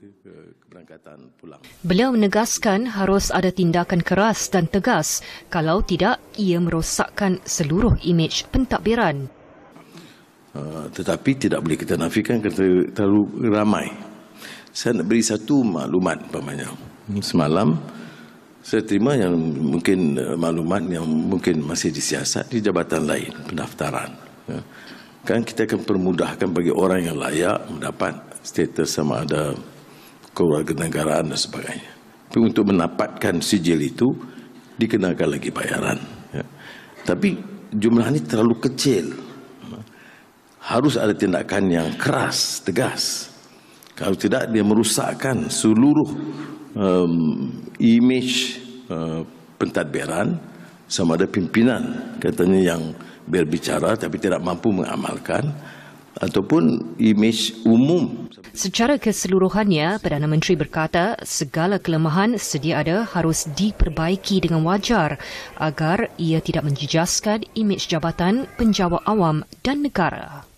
keberangkatan pulang. Beliau menegaskan harus ada tindakan keras dan tegas kalau tidak ia merosakkan seluruh imej pentadbiran. Uh, tetapi tidak boleh kita nafikan kerana terlalu ramai. Saya nak beri satu maklumat pemanya. Semalam saya terima yang mungkin uh, maklumat yang mungkin masih disiasat di jabatan lain pendaftaran. Ya. Kan kita akan permudahkan bagi orang yang layak mendapat status sama ada kewarganegaraan dan sebagainya. Tapi untuk mendapatkan sijil itu dikenakan lagi bayaran. Ya. Tapi jumlah ini terlalu kecil. Harus ada tindakan yang keras, tegas. Kalau tidak dia merusakkan seluruh um, image uh, eh, pentadbiran sama ada pimpinan katanya yang berbicara tapi tidak mampu mengamalkan ataupun imej umum. Secara keseluruhannya, Perdana Menteri berkata segala kelemahan sedia ada harus diperbaiki dengan wajar agar ia tidak menjejaskan imej jabatan penjawat awam dan negara.